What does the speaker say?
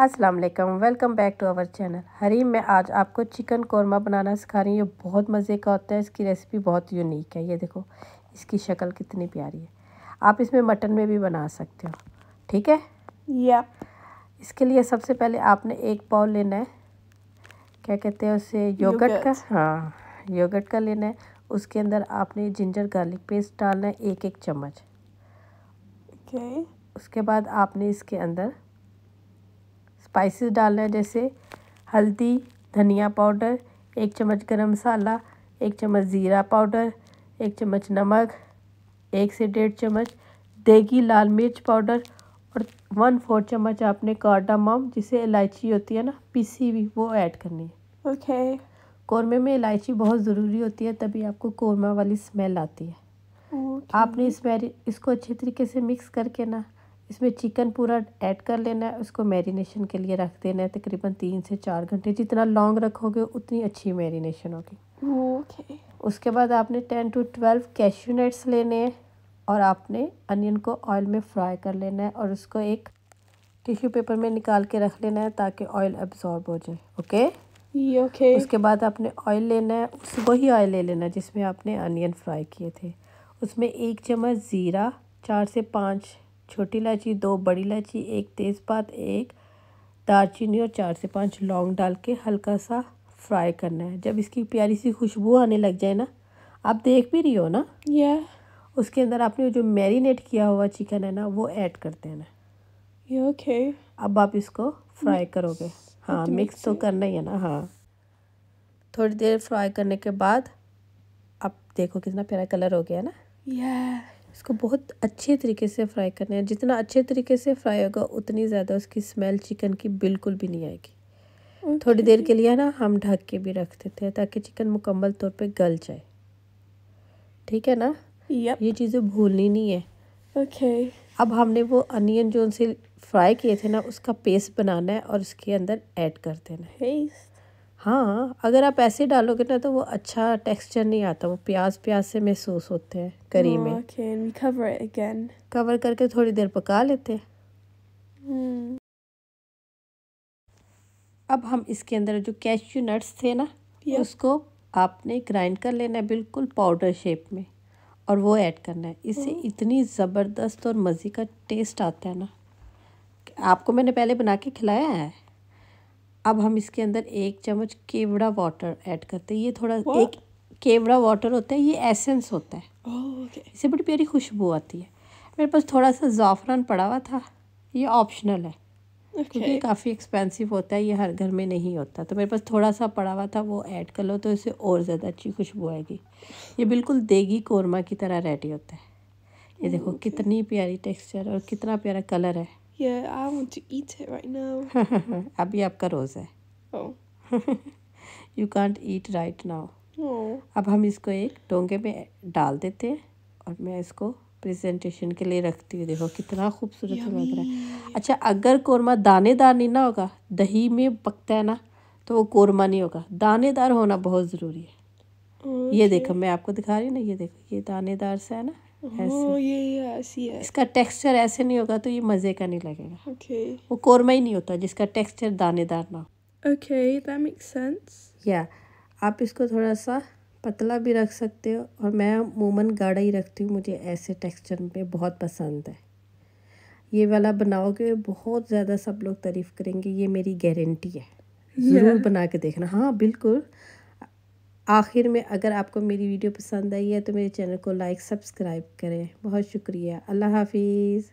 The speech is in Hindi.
अस्सलाम वालेकुम welcome back to our channel Hari मैं आज आपको चिकन कौरमा बनाना सिखा रही हूँ ये बहुत मज़े का होता है इसकी रेसिपी बहुत यूनिक है ये देखो इसकी शक्ल कितनी प्यारी है आप इसमें मटन में भी बना सकते हो ठीक है या इसके लिए सबसे पहले आपने एक पाव लेना है क्या कहते हैं उसे योगट का हाँ योगट का लेना है उसके अंदर आपने जिंजर गार्लिक पेस्ट डालना है एक एक चम्मच ओके उसके बाद आपने इसके अंदर स्पाइसेस डालना है जैसे हल्दी धनिया पाउडर एक चम्मच गरम मसाला एक चम्मच ज़ीरा पाउडर एक चम्मच नमक एक से डेढ़ चम्मच देगी लाल मिर्च पाउडर और वन फोर चम्मच आपने कार्डामम जिसे इलायची होती है ना पीसी हुई वो ऐड करनी है ओके okay. कौरमे में इलायची बहुत ज़रूरी होती है तभी आपको कौरमा वाली स्मेल आती है okay. आपने इस इसको अच्छे तरीके से मिक्स करके ना इसमें चिकन पूरा ऐड कर लेना है उसको मैरिनेशन के लिए रख देना है तकरीबन तीन से चार घंटे जितना लॉन्ग रखोगे उतनी अच्छी मैरिनेशन होगी ओके उसके बाद आपने ten to twelve cashew nuts लेने हैं और आपने अनियन को ऑयल में फ्राई कर लेना है और उसको एक टिश्यू पेपर में निकाल के रख लेना है ताकि ऑयल एब्जॉर्ब हो जाए ओके ये ओके उसके बाद आपने ऑयल लेना है उस वही ऑयल ले लेना है जिसमें आपने अनियन फ्राई किए थे उसमें एक चम्मच ज़ीरा चार से पाँच छोटी इलायची दो बड़ी इलायची एक तेज़पात एक दालचीनी और चार से पाँच लौंग डाल के हल्का सा फ्राई करना है जब इसकी प्यारी सी खुशबू आने लग जाए ना आप देख भी रही हो ना यह yeah. उसके अंदर आपने जो मैरिनेट किया हुआ चिकन है ना वो ऐड कर देना है ओके okay. अब आप इसको फ्राई करोगे हाँ मिक्स तो करना ही है ना हाँ थोड़ी देर फ्राई करने के बाद आप देखो कितना प्यारा कलर हो गया ना यह yeah. इसको बहुत अच्छे तरीके से फ्राई करना है जितना अच्छे तरीके से फ्राई होगा उतनी ज़्यादा उसकी स्मेल चिकन की बिल्कुल भी नहीं आएगी थोड़ी देर के लिए ना हम ढक के भी रख देते हैं ताकि चिकन मुकम्मल तौर पे गल जाए ठीक है ना yep. ये चीज़ें भूलनी नहीं है ओके okay. अब हमने वो अनियन जो उनसे फ्राई किए थे ना उसका पेस्ट बनाना है और उसके अंदर ऐड कर देना है हाँ अगर आप ऐसे डालोगे ना तो वो अच्छा टेक्सचर नहीं आता वो प्याज प्याज से महसूस होते हैं करी में कवर हाँ, करके थोड़ी देर पका लेते हैं hmm. अब हम इसके अंदर जो कैश्यू नट्स थे ना yeah. उसको आपने ग्राइंड कर लेना है बिल्कुल पाउडर शेप में और वो ऐड करना है इससे hmm. इतनी ज़बरदस्त और मज़े का टेस्ट आता है ना आपको मैंने पहले बना के खिलाया है अब हम इसके अंदर एक चम्मच केवड़ा वाटर ऐड करते हैं ये थोड़ा What? एक केवड़ा वाटर होता है ये एसेंस होता है oh, okay. इससे बड़ी प्यारी खुशबू आती है मेरे पास थोड़ा सा ज़ाफ़रान पड़ा हुआ था ये ऑप्शनल है okay. क्योंकि काफ़ी एक्सपेंसिव होता है ये हर घर में नहीं होता तो मेरे पास थोड़ा सा पड़ा हुआ था वो ऐड कर लो तो इसे और ज़्यादा अच्छी खुशबू आएगी ये बिल्कुल देगी कौरमा की तरह रेडी होता है ये देखो कितनी प्यारी टेक्सचर और कितना प्यारा कलर है Yeah, I want to eat it right now. अभी आपका रोज़ है you can't eat right now अब हम इसको एक टोंगे में डाल देते हैं और मैं इसको प्रेजेंटेशन के लिए रखती हूँ देखो कितना खूबसूरत लग रहा है अच्छा अगर कौरमा दानेदार नहीं ना होगा दही में पकता है ना तो वो कौरमा नहीं होगा दानेदार होना बहुत ज़रूरी है ये देखो मैं आपको दिखा रही हूँ ना ये देखो ये दानेदार सा है ना इसका टेक्सचर ऐसे नहीं होगा तो ये मज़े का नहीं लगेगा ओके okay. वो कोरमा ही नहीं होता जिसका टेक्सचर दानेदार ना ओके सेंस या आप इसको थोड़ा सा पतला भी रख सकते हो और मैं मूमन गाढ़ा ही रखती हूँ मुझे ऐसे टेक्सचर में बहुत पसंद है ये वाला बनाओगे बहुत ज़्यादा सब लोग तारीफ़ करेंगे ये मेरी गारंटी है yeah. ज़रूर बना के देखना हाँ बिल्कुल आखिर में अगर आपको मेरी वीडियो पसंद आई है तो मेरे चैनल को लाइक सब्सक्राइब करें बहुत शुक्रिया अल्लाह हाफिज़